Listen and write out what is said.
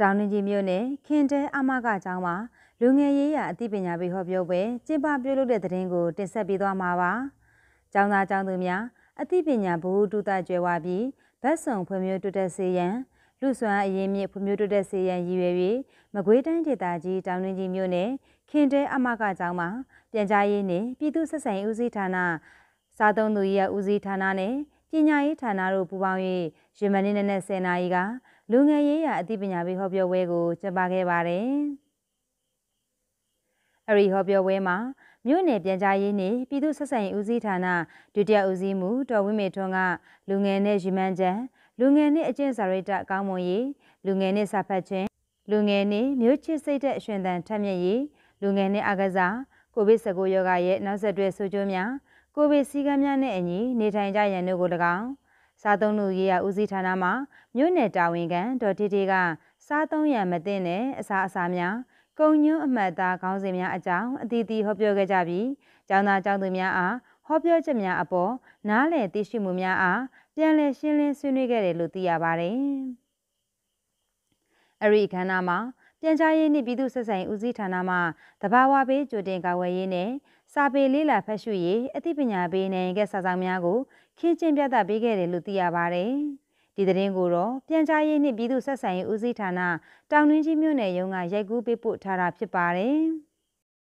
တောင်တွင်ကြီးမြို့နယ်ခင်တဲအမကကျောင်းမှာလူငယ်ရေးရာအသိပညာပေးဟောပြောပွဲကျင်းပပြုလုပ်တဲ့တဲ့ရင်ကိုတင်ဆက်ပေးသွားမှာပါ။ကျောင်းသားကျောင်းသူများ အသိပညာဘ ഹു တုတကျွယ်ဝပြီးဘတ်ဆောင်ဖွံ့ဖြိုးတိုးတက်စေရန်လူစွမ်းအရင်းမြစ်ဖွံ့ဖြိုးတိုးတက်စေရန်ရည်ရွယ်၍မကွေးတိုင်းဒေသကြီးတောင်တွင်ကြီးမြို့နယ်ခင်တဲအမကကျောင်းမှာပြန်ကြားရေးနှင့်ပြည်သူ့ဆက်ဆံရေးဦးစီးဌာနစားသုံးသူရေးဦးစီးဌာနနှင့်ပညာရေးဌာနတို့ပူးပေါင်း၍ရမန်နေ့နဲ့10နာရီကလူငယ်ရေးရာအသိပညာပေးဟောပြောပွဲကိုကျင်းပခဲ့ပါတယ်။အဲဒီဟောပြောပွဲမှာမြို့နယ်ပြန်ကြားရေးနှင့်ပြည်သူ့ဆက်ဆံရေးဦးစီးဌာနဒုတိယဦးစီးမှူးဒေါ်ဝင်းမေထွန်းကလူငယ်နှင့်ရီမန်းချံလူငယ်နှင့်အကျင့်စာရိတ္တကောင်းမွန်ရေးလူငယ်နှင့်စာဖတ်ခြင်းလူငယ်နှင့်မျိုးချစ်စိတ်သက်အရှင်သန်ထက်မြက်ရေးလူငယ်နှင့်အကစားကိုဗစ် -19 ရောဂါရဲ့နောက်ဆက်တွဲဆိုးကျိုးများ ကိုဗစ်စည်းကမ်းများနဲ့အညီနေထိုင်ကြရန်တို့ကို၎င်းစားသုံးလူရေးရာဦးစီးဌာနမှမြို့နယ်တာဝန်ခံဒေါ်တီတီကစားသုံးရန်မသင့်တဲ့အစားအစာများကုံညွန်းအမှတ်သားခေါင်းစဉ်များအကြောင်းအသီးသီးဟောပြောခဲ့ကြပြီးကျောင်းသားကျောင်းသူများအားဟောပြောချက်များအပေါ်နားလည်သိရှိမှုများအားပြန်လည်ရှင်းလင်းဆွေးနွေးခဲ့တယ်လို့သိရပါတယ်။အရိခန္ဓာမှာပြန်ကြားရေးနှင့်ပြည်သူ့ဆက်ဆံရေးဦးစီးဌာနမှတဘာဝဘေးကြိုတင်ကာဝယ်ရေးနှင့် စာပေလေးလာဖတ်ရှုရေးအသိပညာပေးနိုင်ခဲ့စာဆောင်များကိုခင်းကျင်းပြသပေးခဲ့တယ်လို့သိရပါတယ်။ဒီသတင်းကိုတော့ပြန်ကြားရေးနှင့်ပြည်သူ့ဆက်ဆံရေးဦးစီးဌာနတောင်တွင်းကြီးမြို့နယ်ရုံးကရိုက်ကူးပေးပို့ထားတာဖြစ်ပါတယ်။